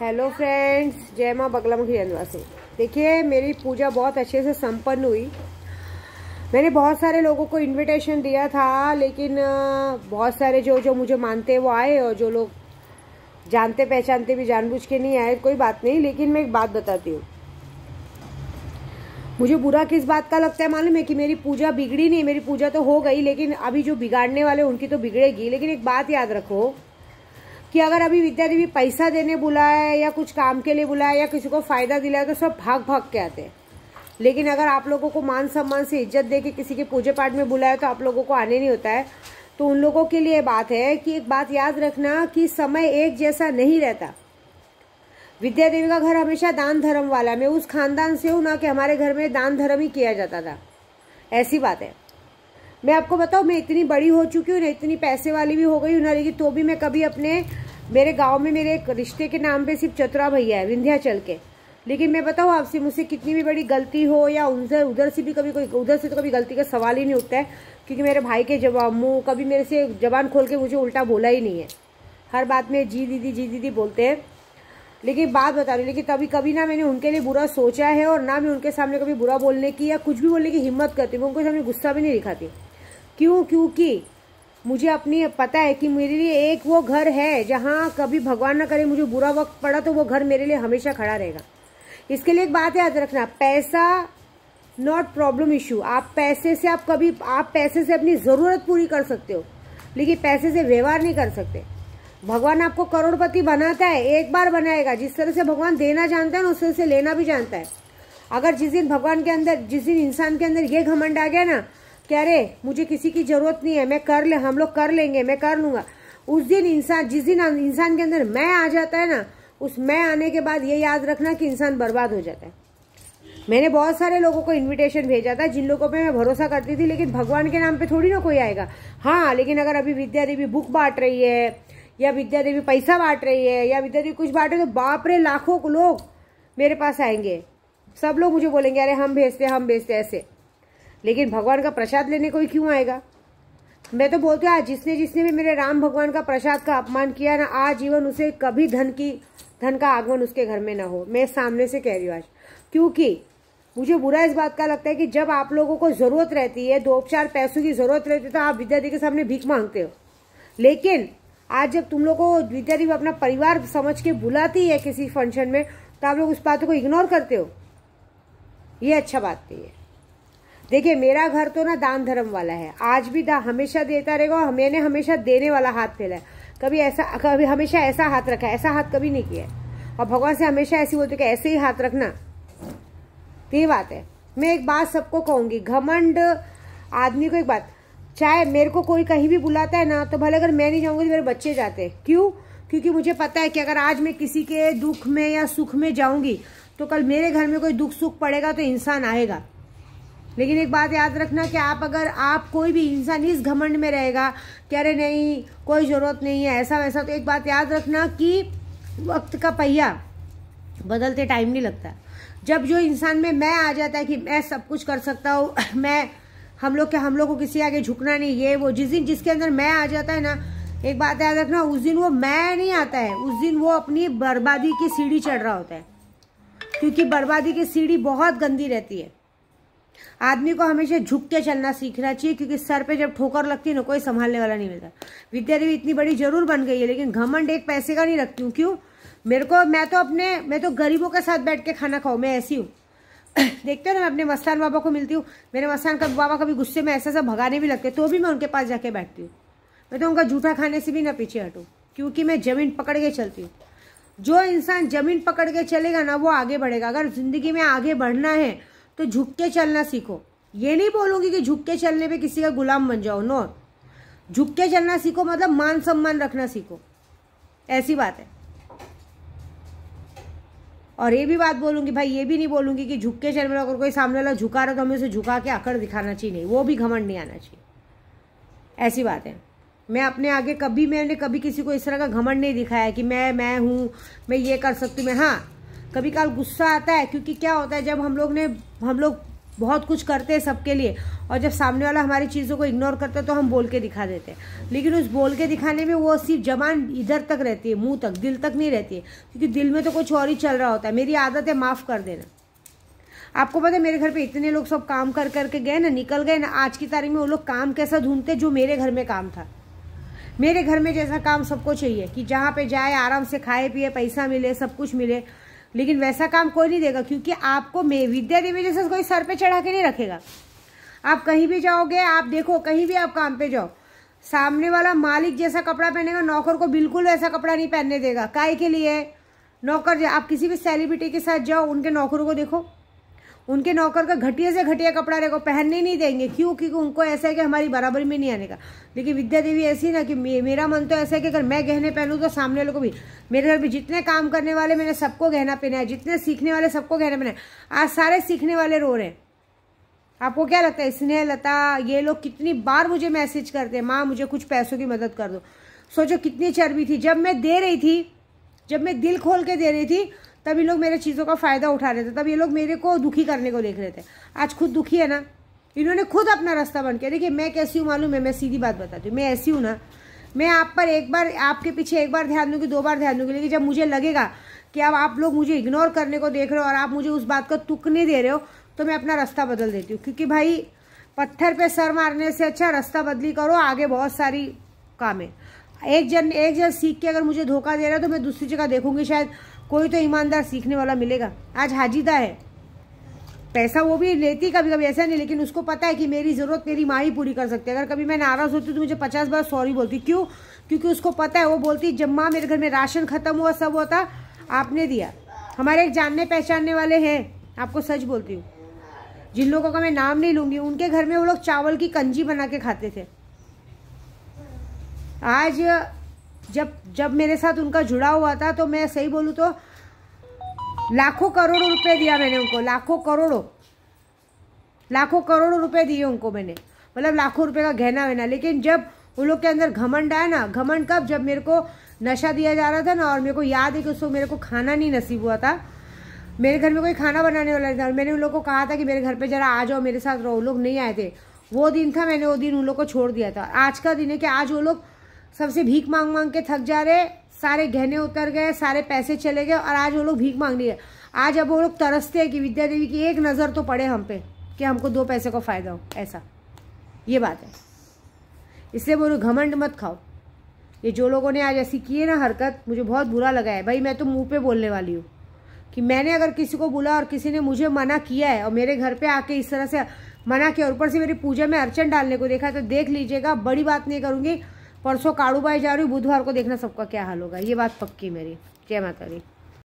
hello friends जय माँ बगलामुखी रंधवासी देखिए मेरी पूजा बहुत अच्छे से संपन्न हुई मैंने बहुत सारे लोगों को इनविटेशन दिया था लेकिन बहुत सारे जो जो मुझे मानते हैं वो आए और जो लोग जानते पहचानते भी जानबूझ के नहीं आए कोई बात नहीं लेकिन मैं एक बात बताती हूँ मुझे बुरा किस बात का लगता है मालूम है कि मेरी पूजा बिगड़ी नहीं मेरी पूजा तो हो गई लेकिन अभी जो बिगाड़ने वाले उनकी तो बिगड़ेगी लेकिन एक बात याद रखो कि अगर अभी विद्या देवी पैसा देने बुलाया है या कुछ काम के लिए बुलाया या किसी को फायदा दिलाया तो सब भाग भाग के आते हैं लेकिन अगर आप लोगों को मान सम्मान से इज्जत दे के किसी के पूजा पाठ में बुलाया तो आप लोगों को आने नहीं होता है तो उन लोगों के लिए बात है कि एक बात याद रखना कि समय एक जैसा नहीं रहता विद्या देवी का घर हमेशा दान धर्म वाला मैं उस खानदान से हूँ ना कि हमारे घर में दान धर्म ही किया जाता था ऐसी बात है मैं आपको बताऊँ मैं इतनी बड़ी हो चुकी हूँ ना इतनी पैसे वाली भी हो गई हूँ ना लेकिन तो भी मैं कभी अपने मेरे गांव में मेरे एक रिश्ते के नाम पे सिर्फ चतुरा भैया है विंध्याचल के लेकिन मैं बताऊँ आपसे मुझसे कितनी भी बड़ी गलती हो या उनसे उधर से भी कभी कोई उधर से तो कभी गलती का सवाल ही नहीं उठता है क्योंकि मेरे भाई के जवाब मुँह कभी मेरे से जबान खोल के मुझे उल्टा बोला ही नहीं है हर बात में जी दीदी जी दीदी बोलते हैं लेकिन बात बता रही लेकिन तभी कभी ना मैंने उनके लिए बुरा सोचा है और ना मैं उनके सामने कभी बुरा बोलने की या कुछ भी बोलने की हिम्मत करती हूँ उनके सामने गुस्सा भी नहीं दिखाती क्यों क्योंकि मुझे अपनी पता है कि मेरे लिए एक वो घर है जहाँ कभी भगवान ना करे मुझे बुरा वक्त पड़ा तो वो घर मेरे लिए हमेशा खड़ा रहेगा इसके लिए एक बात याद रखना पैसा नॉट प्रॉब्लम इशू आप पैसे से आप कभी आप पैसे से अपनी ज़रूरत पूरी कर सकते हो लेकिन पैसे से व्यवहार नहीं कर सकते भगवान आपको करोड़पति बनाता है एक बार बनाएगा जिस तरह से भगवान देना जानता है ना उस तरह से लेना भी जानता है अगर जिस दिन भगवान के अंदर जिस दिन इंसान के अंदर ये घमंड आ गया ना कह रहे मुझे किसी की जरूरत नहीं है मैं कर ले हम लोग कर लेंगे मैं कर लूंगा उस दिन इंसान जिस दिन अं, इंसान के अंदर मैं आ जाता है ना उस मैं आने के बाद ये याद रखना कि इंसान बर्बाद हो जाता है मैंने बहुत सारे लोगों को इनविटेशन भेजा था जिन लोगों पे मैं भरोसा करती थी लेकिन भगवान के नाम पे थोड़ी ना कोई आएगा हाँ लेकिन अगर अभी विद्या देवी बुक बांट रही है या विद्या देवी पैसा बांट रही है या विद्या देवी कुछ बांट रही है तो बाप रे लाखों लोग मेरे पास आएंगे सब लोग मुझे बोलेंगे अरे हम भेजते हम भेजते ऐसे लेकिन भगवान का प्रसाद लेने कोई क्यों आएगा मैं तो बोलती हूँ आज जिसने जिसने भी मेरे राम भगवान का प्रसाद का अपमान किया ना आजीवन उसे कभी धन की धन का आगमन उसके घर में ना हो मैं सामने से कह रही हूँ आज क्योंकि मुझे बुरा इस बात का लगता है कि जब आप लोगों को जरूरत रहती है दो चार पैसों की जरूरत रहती है तो आप विद्यार्थी के सामने भीख मांगते हो लेकिन आज जब तुम लोग को विद्यार्थी अपना परिवार समझ के बुलाती है किसी फंक्शन में तो आप लोग उस बात को इग्नोर करते हो ये अच्छा बात नहीं है देखिए मेरा घर तो ना दान धर्म वाला है आज भी दा हमेशा देता रहेगा और मैंने हमेशा देने वाला हाथ फैला है कभी ऐसा कभी हमेशा ऐसा हाथ रखा है ऐसा हाथ कभी नहीं किया है और भगवान से हमेशा ऐसी बोलते कि ऐसे ही हाथ रखना तो ये बात है मैं एक बात सबको कहूंगी घमंड आदमी को एक बात चाहे मेरे को कोई कहीं भी बुलाता है ना तो भले अगर मैं नहीं जाऊंगी तो मेरे बच्चे जाते क्यों क्योंकि मुझे पता है कि अगर आज मैं किसी के दुख में या सुख में जाऊंगी तो कल मेरे घर में कोई दुख सुख पड़ेगा तो इंसान आएगा लेकिन एक बात याद रखना कि आप अगर आप कोई भी इंसान इस घमंड में रहेगा कि अरे नहीं कोई ज़रूरत नहीं है ऐसा वैसा तो एक बात याद रखना कि वक्त का पहिया बदलते टाइम नहीं लगता जब जो इंसान में मैं आ जाता है कि मैं सब कुछ कर सकता हूँ मैं हम लोग के हम लोग को किसी आगे झुकना नहीं ये वो जिस दिन जिसके अंदर मैं आ जाता है ना एक बात याद रखना उस दिन वो मैं नहीं आता है उस दिन वो अपनी बर्बादी की सीढ़ी चढ़ रहा होता है क्योंकि बर्बादी की सीढ़ी बहुत गंदी रहती है आदमी को हमेशा झुक के चलना सीखना चाहिए क्योंकि सर पे जब ठोकर लगती है ना कोई संभालने वाला नहीं मिलता विद्यादेवी इतनी बड़ी जरूर बन गई है लेकिन घमंड एक पैसे का नहीं रखती हूँ क्यों मेरे को मैं तो अपने मैं तो गरीबों के साथ बैठ के खाना खाऊँ मैं ऐसी हूँ देखते हो ना मैं अपने मस्तान बाबा को मिलती हूँ मेरे मस्तान का बाबा कभी गुस्से में ऐसा ऐसा भगाने भी लगते तो भी मैं उनके पास जाके बैठती हूँ मैं तो उनका जूठा खाने से भी ना पीछे हटूँ क्योंकि मैं जमीन पकड़ के चलती हूँ जो इंसान जमीन पकड़ के चलेगा ना वो आगे बढ़ेगा अगर जिंदगी में आगे बढ़ना है तो झुक के चलना सीखो ये नहीं बोलूंगी कि झुक के चलने पे किसी का गुलाम बन जाओ नो झुक के चलना सीखो मतलब मान सम्मान रखना सीखो ऐसी बात है और ये भी बात बोलूंगी भाई ये भी नहीं बोलूंगी कि झुक के चलने अगर कोई सामने वाला झुका रहा तो हमें उसे झुका के आकर दिखाना चाहिए नहीं वो भी घमंड नहीं आना चाहिए ऐसी बात है मैं अपने आगे कभी मैंने कभी किसी को इस तरह का घमंड नहीं दिखाया कि मैं मैं हूँ मैं ये कर सकती हूँ मैं हाँ कभी काल गुस्सा आता है क्योंकि क्या होता है जब हम लोग ने हम लोग बहुत कुछ करते हैं सबके लिए और जब सामने वाला हमारी चीज़ों को इग्नोर करता है तो हम बोल के दिखा देते हैं लेकिन उस बोल के दिखाने में वो सिर्फ जबान इधर तक रहती है मुंह तक दिल तक नहीं रहती है क्योंकि दिल में तो कुछ और ही चल रहा होता है मेरी आदत है माफ़ कर देना आपको पता है मेरे घर पे इतने लोग सब काम कर करके गए ना निकल गए ना आज की तारीख में वो लोग काम कैसा ढूंढते जो मेरे घर में काम था मेरे घर में जैसा काम सबको चाहिए कि जहाँ पे जाए आराम से खाए पिए पैसा मिले सब कुछ मिले लेकिन वैसा काम कोई नहीं देगा क्योंकि आपको विद्या देवी जैसे कोई सर पे चढ़ा के नहीं रखेगा आप कहीं भी जाओगे आप देखो कहीं भी आप काम पे जाओ सामने वाला मालिक जैसा कपड़ा पहनेगा नौकर को बिल्कुल वैसा कपड़ा नहीं पहनने देगा काय के लिए नौकर आप किसी भी सेलिब्रिटी के साथ जाओ उनके नौकरों को देखो उनके नौकर का घटिया से घटिया कपड़ा रहेगा पहनने नहीं देंगे क्यों क्योंकि उनको ऐसा है कि हमारी बराबरी में नहीं आने का लेकिन विद्या देवी ऐसी ना कि मे, मेरा मन तो ऐसा है कि अगर मैं गहने पहनूँ तो सामने वालों को भी मेरे घर में जितने काम करने वाले मैंने सबको गहना पहनाया जितने सीखने वाले सबको गहना पहनाया आज सारे सीखने वाले रो रहे हैं आपको क्या लगता है स्नेह लता ये लोग कितनी बार मुझे मैसेज करते हैं माँ मुझे कुछ पैसों की मदद कर दो सोचो कितनी चर्बी थी जब मैं दे रही थी जब मैं दिल खोल के दे रही थी तब ये लोग मेरे चीज़ों का फ़ायदा उठा रहे थे तब ये लोग मेरे को दुखी करने को देख रहे थे आज खुद दुखी है ना इन्होंने खुद अपना रास्ता बन के देखिए मैं कैसी हूँ मालूम है मैं सीधी बात बताती हूँ मैं ऐसी हूँ ना मैं आप पर एक बार आपके पीछे एक बार ध्यान दूंगी दो बार ध्यान दूंगी लेकिन जब मुझे लगेगा कि अब आप लोग मुझे इग्नोर करने को देख रहे हो और आप मुझे उस बात को तुकने दे रहे हो तो मैं अपना रास्ता बदल देती हूँ क्योंकि भाई पत्थर पे सर मारने से अच्छा रास्ता बदली करो आगे बहुत सारी काम है एक जन एक जन सीख के अगर मुझे धोखा दे रहा है तो मैं दूसरी जगह देखूंगी शायद कोई तो ईमानदार सीखने वाला मिलेगा आज हाजिदा है पैसा वो भी लेती कभी कभी ऐसा नहीं लेकिन उसको पता है कि मेरी ज़रूरत मेरी माँ ही पूरी कर सकती है अगर कभी मैं नाराज़ होती तो मुझे पचास बार सॉरी बोलती क्यों क्योंकि उसको पता है वो बोलती जब माँ मेरे घर में राशन ख़त्म हुआ सब होता आपने दिया हमारे एक जानने पहचानने वाले हैं आपको सच बोलती हूँ जिन लोगों का मैं नाम नहीं लूँगी उनके घर में वो लोग चावल की कंजी बना के खाते थे आज जब जब मेरे साथ उनका जुड़ा हुआ था तो मैं सही बोलूँ तो लाखों करोड़ों रुपए दिया मैंने उनको लाखों करोड़ों लाखों करोड़ों रुपए दिए उनको मैंने मतलब लाखों रुपए का गहना वहना लेकिन जब उन लोग के अंदर घमंड आया ना घमंड कब जब मेरे को नशा दिया जा रहा था ना और मेरे को याद है कि उसको मेरे को खाना नहीं नसीब हुआ था मेरे घर में कोई खाना बनाने वाला नहीं था और मैंने उन लोग को कहा था कि मेरे घर पर जरा आ जाओ मेरे साथ रहो लोग नहीं आए थे वो दिन था मैंने वो दिन उन लोग को छोड़ दिया था आज का दिन है कि आज वो लोग सबसे भीख मांग मांग के थक जा रहे सारे गहने उतर गए सारे पैसे चले गए और आज वो लोग भीख रही है आज अब वो लोग तरसते हैं कि विद्या देवी की एक नज़र तो पड़े हम पे कि हमको दो पैसे का फ़ायदा हो ऐसा ये बात है इसलिए बोलो घमंड मत खाओ ये जो लोगों ने आज ऐसी की है ना हरकत मुझे बहुत बुरा लगा है भाई मैं तो मुंह पे बोलने वाली हूँ कि मैंने अगर किसी को बोला और किसी ने मुझे मना किया है और मेरे घर पे आके इस तरह से मना किया और ऊपर से मेरी पूजा में अर्चन डालने को देखा तो देख लीजिएगा बड़ी बात नहीं करूँगी परसों काड़ू काड़ूबाई जा रही हूँ बुधवार को देखना सबका क्या हाल होगा ये बात पक्की मेरी जय माता दी